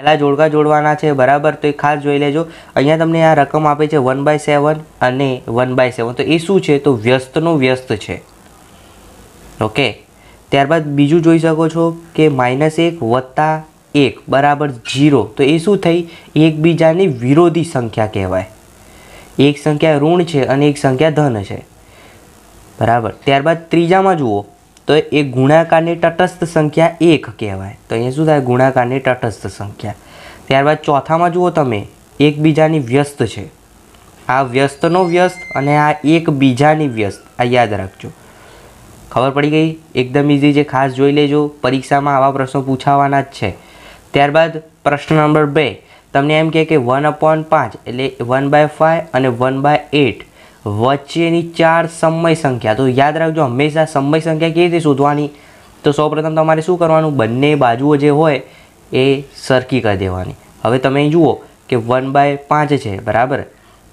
પહેલાં જોડકા જોડવાના છે બરાબર તો એ ખાસ જોઈ લેજો અહીંયા તમને આ રકમ આપે છે વન બાય સેવન અને વન બાય સેવન તો એ શું છે તો વ્યસ્તનો વ્યસ્ત છે ઓકે ત્યારબાદ બીજું જોઈ શકો છો કે માઇનસ એક વત્તા એક બરાબર ઝીરો તો એ શું થઈ એકબીજાની વિરોધી સંખ્યા કહેવાય એક સંખ્યા ઋણ છે અને એક સંખ્યા ધન છે બરાબર ત્યારબાદ ત્રીજામાં જુઓ તો એ ગુણાકારની તટસ્થ સંખ્યા એક કહેવાય તો અહીંયા શું થાય ગુણાકારની તટસ્થ સંખ્યા ત્યારબાદ ચોથામાં જુઓ તમે એકબીજાની વ્યસ્ત છે આ વ્યસ્તનો વ્યસ્ત અને આ એકબીજાની વ્યસ્ત આ યાદ રાખજો ખબર પડી ગઈ એકદમ ઇઝી છે ખાસ જોઈ લેજો પરીક્ષામાં આવા પ્રશ્નો પૂછાવાના જ છે ત્યારબાદ પ્રશ્ન નંબર બે તમને એમ કહે કે વન અપોન પાંચ એટલે વન બાય ફાઇવ અને વન બાય એટ વચ્ચેની ચાર સમય સંખ્યા તો યાદ રાખજો હંમેશા સમય સંખ્યા કેવી રીતે શોધવાની તો સૌપ્રથમ તમારે શું કરવાનું બંને બાજુઓ જે હોય એ સરખી કરી દેવાની હવે તમે જુઓ કે વન બાય પાંચ છે બરાબર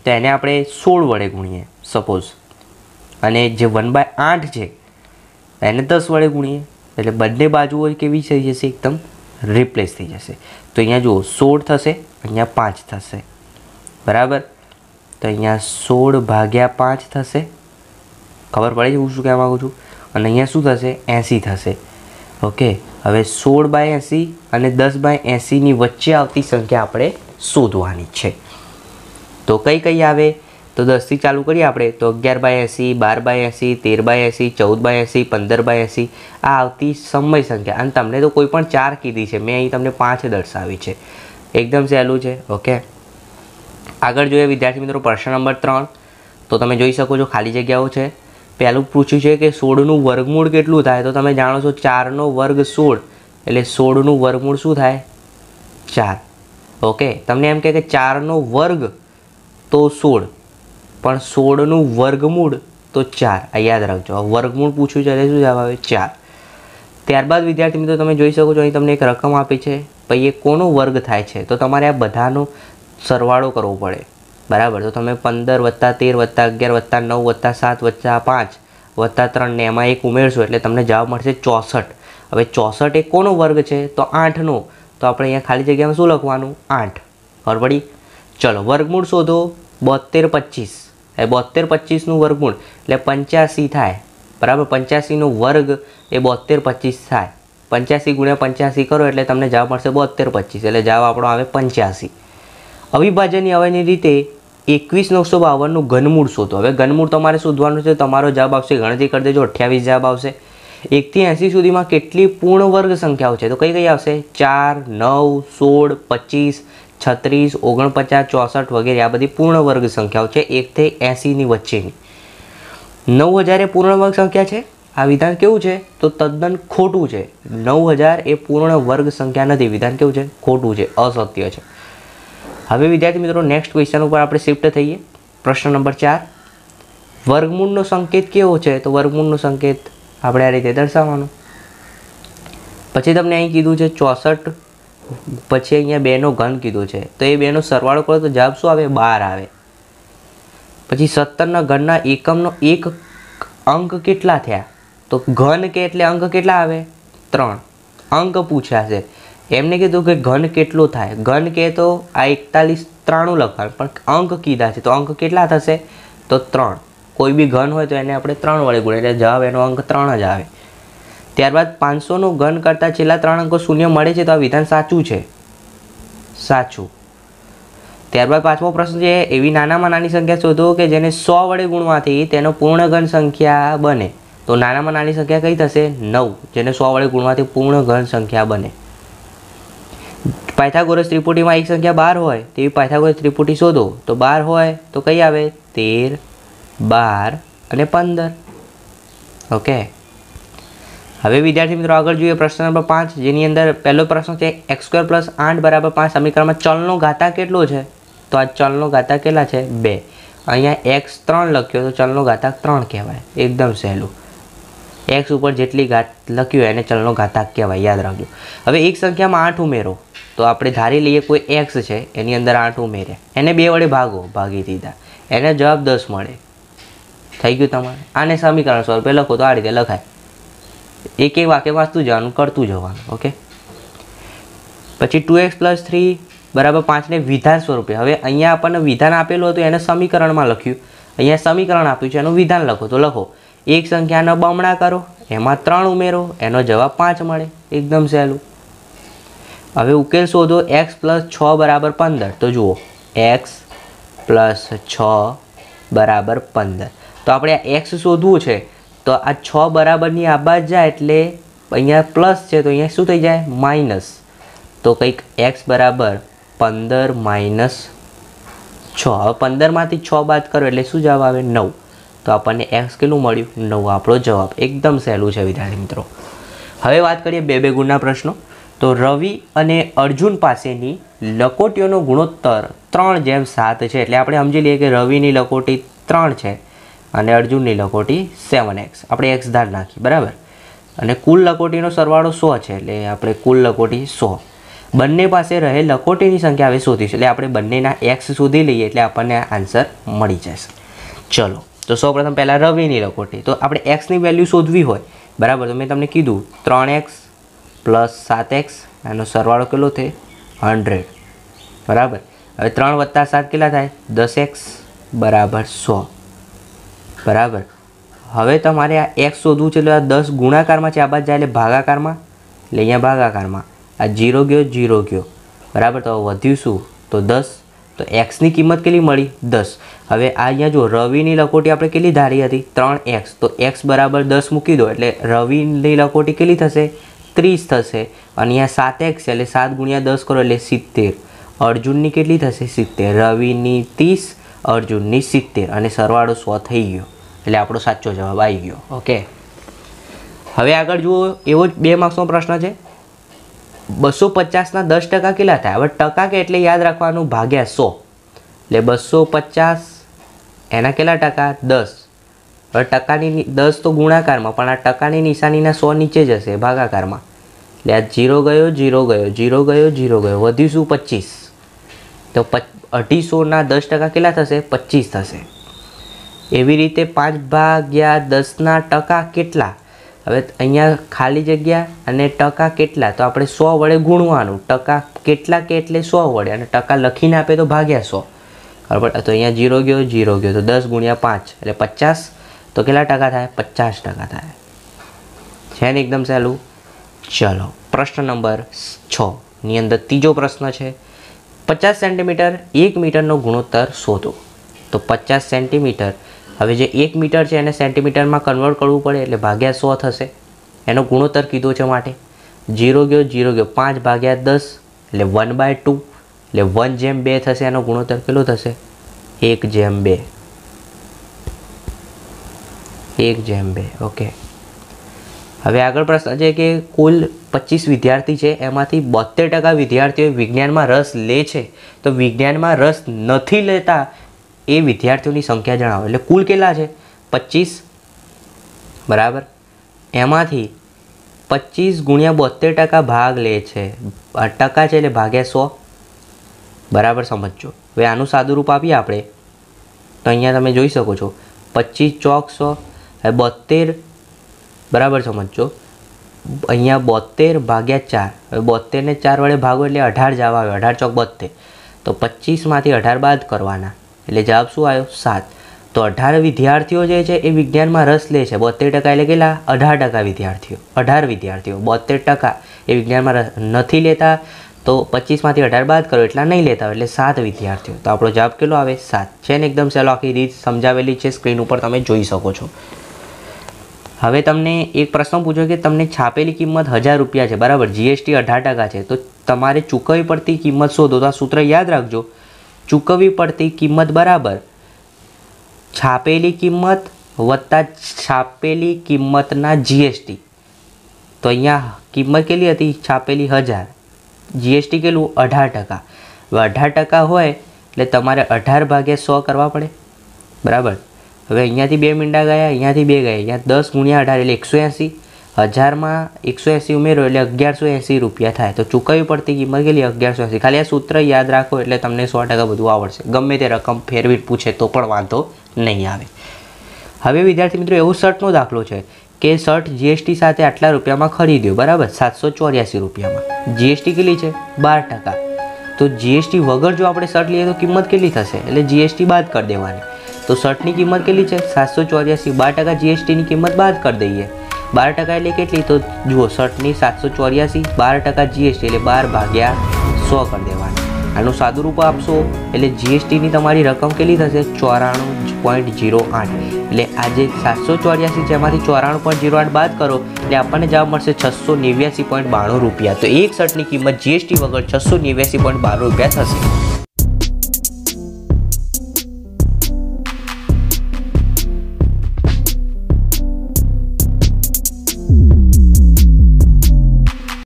તો એને આપણે સોળ વડે ગુણીએ સપોઝ અને જે વન બાય આઠ છે એને દસ વડે ગુણીએ એટલે બંને બાજુઓ કેવી થઈ જશે એકદમ રિપ્લેસ થઈ જશે તો અહીંયા જુઓ સોળ થશે અહીંયા પાંચ થશે બરાબર તો અહીંયા સોળ ભાગ્યા પાંચ થશે ખબર પડે પડી હું શું કહેવા માગું છું અને અહીંયા શું થશે એંસી થશે ઓકે હવે સોળ બાય એંસી અને દસ બાય એંસીની વચ્ચે આવતી સંખ્યા આપણે શોધવાની છે તો કઈ કઈ આવે તો દસથી ચાલુ કરીએ આપણે તો અગિયાર બાય એંસી બાર બાય એંસી તેર બાય એંસી ચૌદ બાય એંસી પંદર બાય એંસી આ આવતી સમય સંખ્યા અને તમને તો કોઈ પણ ચાર કીધી છે મેં અહીં તમને પાંચ દર્શાવી છે એકદમ સહેલું છે ઓકે આગળ જોઈએ વિદ્યાર્થી મિત્રો પ્રશ્ન નંબર ત્રણ તો તમે જોઈ શકો છો ખાલી જગ્યાઓ છે પહેલું પૂછ્યું છે કે સોળનું વર્ગમૂળ કેટલું થાય તો તમે જાણો છો ચારનો વર્ગ સોળ એટલે સોળનું વર્ગમૂળ શું થાય ચાર ઓકે તમને એમ કહે કે ચારનો વર્ગ તો સોળ પણ સોળનું વર્ગમૂળ તો ચાર આ યાદ રાખજો વર્ગમૂળ પૂછ્યું છે શું જવાબ આવે ચાર ત્યારબાદ વિદ્યાર્થી મિત્રો તમે જોઈ શકો છો અહીં તમને એક રકમ આપી છે પછી એ કોનો વર્ગ થાય છે તો તમારે આ બધાનો સરવાળો કરવો પડે બરાબર તો તમે પંદર વત્તા તેર વત્તા અગિયાર વત્તા નવ વત્તા સાત વત્તા પાંચ વત્તા ત્રણ ને એમાં એક ઉમેરશો એટલે તમને જવાબ મળશે ચોસઠ હવે ચોસઠ એ કોનો વર્ગ છે તો આઠનો તો આપણે અહીંયા ખાલી જગ્યામાં શું લખવાનું આઠ ખબર પડી ચલો વર્ગમૂળ શોધો બોતેર પચીસ એ બોતેર પચીસનું વર્ગમૂળ એટલે પંચ્યાસી થાય બરાબર પંચ્યાસીનો વર્ગ એ બોતેર પચીસ થાય પંચ્યાસી ગુણ્યા પંચ્યાસી કરો એટલે તમને જવાબ મળશે બોતેર પચીસ એટલે જવાબ આપણો આવે પંચ્યાસી અવિભાજનની અવયની રીતે એકવીસ નવસો બાવનનું ઘનમૂળ શોધો હવે ઘનમૂળ તમારે શોધવાનું છે તમારો જવાબ આવશે ગણતરી કરી દેજો અઠ્યાવીસ જવાબ આવશે એકથી એંસી સુધીમાં કેટલી પૂર્ણ વર્ગ સંખ્યાઓ છે તો કઈ કઈ આવશે ચાર નવ સોળ પચીસ છત્રીસ ઓગણપચાસ ચોસઠ વગેરે આ બધી પૂર્ણ વર્ગ સંખ્યાઓ છે એકથી એંસીની વચ્ચેની નવ હજાર એ પૂર્ણ વર્ગ સંખ્યા છે આ વિધાન કેવું છે તો તદ્દન ખોટું છે નવ હજાર એ પૂર્ણ વર્ગ સંખ્યા નથી વિધાન કેવું છે ખોટું છે અસત્ય છે હવે વિદ્યાર્થી મિત્રો નેક્સ્ટ ક્વેશ્ચન ઉપર આપણે શિફ્ટ થઈએ પ્રશ્ન નંબર ચાર વર્ગમૂળનો સંકેત કેવો છે તો વર્ગમૂળનો સંકેત આપણે આ રીતે દર્શાવવાનો પછી તમને અહીં કીધું છે ચોસઠ પછી અહીંયા બેનો ઘન કીધું છે તો એ બેનો સરવાળો કરો તો જવાબ શું આવે બાર આવે પછી સત્તરના ઘનના એકમનો એક અંક કેટલા થયા તો ઘન કે એટલે અંક કેટલા આવે ત્રણ અંક પૂછ્યા છે એમને કીધું કે ઘન કેટલું થાય ઘન કે તો આ એકતાલીસ ત્રાણું લખાણ પણ અંક કીધા છે તો અંક કેટલા થશે તો ત્રણ કોઈ બી ઘન હોય તો એને આપણે ત્રણ વડે ગુણે એટલે જવાબ એનો અંક ત્રણ જ આવે ત્યારબાદ પાંચસોનું ઘન કરતાં છેલ્લા ત્રણ અંકો શૂન્ય મળે છે તો આ વિધાન સાચું છે સાચું ત્યારબાદ પાંચમો પ્રશ્ન છે એવી નાનામાં નાની સંખ્યા શોધો કે જેને સો વડે ગુણવાથી તેનો પૂર્ણ ઘન સંખ્યા બને તો નાનામાં નાની સંખ્યા કઈ થશે નવ જેને સો વડે ગુણવાથી પૂર્ણ ઘન સંખ્યા બને પાયથાગોરસ ત્રિપુટીમાં એક સંખ્યા બાર હોય તેવી પાયથાગોરસ ત્રિપુટી શોધો તો બાર હોય તો કઈ આવે તેર બાર અને પંદર ઓકે હવે વિદ્યાર્થી મિત્રો આગળ જોઈએ પ્રશ્ન નંબર પાંચ જેની અંદર પહેલો પ્રશ્ન છે એક્સ સ્ક્વેર પ્લસ આઠ બરાબર પાંચ સમીકરણમાં ચલનો ગાતા કેટલો છે તો આ ચલનો ગાતા કેટલા છે બે અહીંયા એક્સ ત્રણ લખ્યો તો ચલનો ઘાતાક ત્રણ કહેવાય એકદમ સહેલું એક્સ ઉપર જેટલી ઘાત લખ્યું એને ચલનો ઘાતાક કહેવાય યાદ રાખજો હવે એક સંખ્યામાં આઠ ઉમેરો તો આપણે ધારી લઈએ કોઈ એક્સ છે એની અંદર આઠ ઉમેર્યા એને બે વડે ભાગો ભાગી દીધા એને જવાબ દસ મળે થઈ ગયું તમારે આને સમીકરણ સ્વરૂપે લખો તો આ રીતે લખાય એક એક વાક્ય વાંચતું જવાનું કરતું જવાનું ઓકે પછી ટુ એક્સ પ્લસ થ્રી બરાબર પાંચને વિધાન સ્વરૂપે હવે અહીંયા આપણને વિધાન આપેલું હતું એને સમીકરણમાં લખ્યું અહીંયા સમીકરણ આપ્યું છે એનું વિધાન લખો તો લખો એક સંખ્યાનો બમણા કરો એમાં ત્રણ ઉમેરો એનો જવાબ પાંચ મળે એકદમ સહેલું હવે ઉકેલ શોધો એક્સ પ્લસ છ બરાબર પંદર તો જુઓ એક્સ પ્લસ છ બરાબર પંદર તો આપણે આ એક્સ શોધવું છે તો આ છ બરાબરની આ જાય એટલે અહીંયા પ્લસ છે તો અહીંયા શું થઈ જાય માઇનસ તો કંઈક એક્સ બરાબર પંદર માઇનસ છ હવે પંદરમાંથી છ બાદ કરો એટલે શું જવાબ આવે નવ તો આપણને એક્સ કેટલું મળ્યું નવ આપણો જવાબ એકદમ સહેલું છે વિદ્યાર્થી મિત્રો હવે વાત કરીએ બે બે ગુણના પ્રશ્નો તો રવિ અને અર્જુન પાસેની લકોટીઓનો ગુણોત્તર ત્રણ જેમ સાત છે એટલે આપણે સમજી લઈએ કે રવિની લકોટી ત્રણ છે અને અર્જુનની લકોટી સેવન એક્સ આપણે એક્સ ધાર નાખી બરાબર અને કુલ લકોટીનો સરવાળો સો છે એટલે આપણે કુલ લકોટી સો બંને પાસે રહે લકોટીની સંખ્યા હવે શોધીશું એટલે આપણે બંનેના એક્સ શોધી લઈએ એટલે આપણને આન્સર મળી જશે ચલો તો સૌપ્રથમ પહેલાં રવિની લકોટી તો આપણે એક્સની વેલ્યુ શોધવી હોય બરાબર તો મેં તમને કીધું ત્રણ એક્સ પ્લસ સાત એક્સ એનો સરવાળો કેટલો થાય હંડ્રેડ બરાબર હવે ત્રણ વત્તા સાત કેટલા થાય દસ એક્સ બરાબર સો બરાબર હવે તમારે આ એક્સ શોધવું છે એટલે આ દસ ગુણાકારમાં છે આ બાદ જાય એટલે ભાગાકારમાં એટલે અહીંયા ભાગાકારમાં આ જીરો ગયો જીરો ગયો બરાબર તો વધ્યું શું તો દસ તો એક્સની કિંમત કેટલી મળી દસ હવે આ અહીંયા જો રવિની લકોટી આપણે કેટલી ધારી હતી ત્રણ એક્સ તો એક્સ બરાબર દસ મૂકી દો એટલે રવિની લકોટી કેટલી થશે ત્રીસ થશે અને અહીંયા સાત એક્સ એટલે સાત ગુણ્યા દસ કરો એટલે સિત્તેર અર્જુનની કેટલી થશે સિત્તેર રવિની ત્રીસ અર્જુનની સિત્તેર અને સરવાળો સો થઈ ગયો એટલે આપણો સાચો જવાબ આવી ગયો ઓકે હવે આગળ જુઓ એવો જ બે માર્ક્સનો પ્રશ્ન છે બસો પચાસના દસ ટકા કેટલા થાય હવે ટકા કે એટલે યાદ રાખવાનું ભાગ્યા સો એટલે બસો પચાસ એના કેટલા ટકા દસ હવે ટકાની દસ તો ગુણાકારમાં પણ આ ટકાની નિશાનીના સો નીચે જશે ભાગાકારમાં એટલે આ જીરો ગયો જીરો ગયો જીરો ગયો જીરો ગયો વધ્યું પચીસ તો અઢીસોના દસ ટકા કેટલા થશે પચીસ થશે એવી રીતે પાંચ ભાગ્યા દસના ટકા કેટલા હવે અહીંયા ખાલી જગ્યા અને ટકા કેટલા તો આપણે સો વડે ગુણવાનું ટકા કેટલા કે એટલે સો વડે અને ટકા લખીને આપે તો ભાગ્યા સો બરાબર તો અહીંયા જીરો ગયો જીરો ગયો તો દસ ગુણ્યા પાંચ એટલે પચાસ તો કેટલા ટકા થાય પચાસ ટકા થાય છે ને એકદમ સહેલું ચલો પ્રશ્ન નંબર છની અંદર ત્રીજો પ્રશ્ન છે પચાસ સેન્ટીમીટર એક મીટરનો ગુણોત્તર શોધો તો પચાસ સેન્ટીમીટર હવે જે એક મીટર છે એને સેન્ટીમીટરમાં કન્વર્ટ કરવું પડે એટલે ભાગ્યા સો થશે એનો ગુણોત્તર કીધો છે માટે જીરો ગયો જીરો ગયો પાંચ ભાગ્યા દસ એટલે વન બાય ટુ એટલે વન જેમ બે થશે એનો ગુણોત્તર કેટલો થશે એક જેમ બે એક જેમ બે ઓકે હવે આગળ પ્રશ્ન છે કે કુલ પચીસ વિદ્યાર્થી છે એમાંથી બોતેર ટકા વિદ્યાર્થીઓ વિજ્ઞાનમાં રસ લે છે તો વિજ્ઞાનમાં રસ નથી લેતા એ વિદ્યાર્થીઓની સંખ્યા જણાવો એટલે કુલ કેટલા છે પચીસ બરાબર એમાંથી પચીસ ગુણ્યા બોતેર ટકા ભાગ લે છે ટકા છે એટલે ભાગ્યા સો બરાબર સમજજો હવે આનું સાદું રૂપ આપીએ આપણે તો અહીંયા તમે જોઈ શકો છો પચીસ ચોક સો હવે બોતેર બરાબર સમજો અહીંયા બોતેર ભાગ્યા ચાર હવે બોતેરને ચાર વડે ભાગો એટલે અઢાર જવાબ આવ્યો અઢાર ચોક બોતેર તો પચીસમાંથી અઢાર બાદ કરવાના એટલે જવાબ શું આવ્યો સાત તો અઢાર વિદ્યાર્થીઓ જે છે એ વિજ્ઞાનમાં રસ લે છે બોતેર ટકા એટલે કેટલા અઢાર ટકા વિદ્યાર્થીઓ અઢાર વિદ્યાર્થીઓ બોતેર ટકા એ વિજ્ઞાનમાં રસ નથી લેતા તો પચીસમાંથી અઢાર બાદ કરો એટલા નહીં લેતા એટલે સાત વિદ્યાર્થીઓ તો આપણો જવાબ કેટલો આવે સાત છે ને એકદમ સહેલો આખી રીત સમજાવેલી છે સ્ક્રીન ઉપર તમે જોઈ શકો છો હવે તમને એક પ્રશ્ન પૂછો કે તમને છાપેલી કિંમત હજાર રૂપિયા છે બરાબર જીએસટી અઢાર ટકા છે તો તમારે ચૂકવવી પડતી કિંમત શોધો તો આ સૂત્ર યાદ રાખજો ચૂકવવી પડતી કિંમત બરાબર છાપેલી કિંમત વત્તા છાપેલી કિંમતના જીએસટી તો અહીંયા કિંમત કેટલી હતી છાપેલી હજાર જીએસટી કેટલું અઢાર ટકા અઢાર ટકા હોય એટલે તમારે અઢાર ભાગે સો કરવા પડે બરાબર હવે અહીંયાથી બે મીંડા ગયા અહીંયાથી બે ગયા અહીંયા દસ ગુણ્યા અઢાર એટલે એકસો એંસી હજારમાં એકસો એંસી ઉમેરો એટલે અગિયારસો એંસી રૂપિયા થાય તો ચૂકવવી પડતી કિંમત કેટલી અગિયારસો એંસી ખાલી આ સૂત્ર યાદ રાખો એટલે તમને સો ટકા બધું આવડશે ગમે તે રકમ ફેરવી પૂછે તો પણ વાંધો નહીં આવે હવે વિદ્યાર્થી મિત્રો એવું શર્ટનો દાખલો છે કે શર્ટ જીએસટી સાથે આટલા રૂપિયામાં ખરીદ્યો બરાબર સાતસો ચોર્યાસી રૂપિયામાં જીએસટી કેટલી છે બાર ટકા તો જીએસટી વગર જો આપણે શર્ટ લઈએ તો કિંમત કેટલી થશે એટલે જીએસટી બાદ કરી દેવાની તો શર્ટની કિંમત કેટલી છે સાતસો ચોર્યાસી બાર ટકા જીએસટીની કિંમત બાદ કરી દઈએ બાર ટકા એટલે કેટલી તો જુઓ શર્ટની સાતસો ચોર્યાસી બાર ટકા જીએસટી એટલે બાર ભાગ્યા સો કરી દેવાના આનું સાદું રૂપ આપશો એટલે જીએસટીની તમારી રકમ કેટલી થશે ચોરાણું પોઈન્ટ જીરો આઠ એટલે આજે સાતસો ચોર્યાસી જેમાંથી ચોરાણું પોઈન્ટ જીરો આઠ બાદ કરો એટલે આપણને જવાબ મળશે છસો નેવ્યાસી પોઈન્ટ બાણું રૂપિયા તો એક શર્ટની કિંમત જીએસટી વગર છસો નેવ્યાસી પોઈન્ટ બાણું રૂપિયા થશે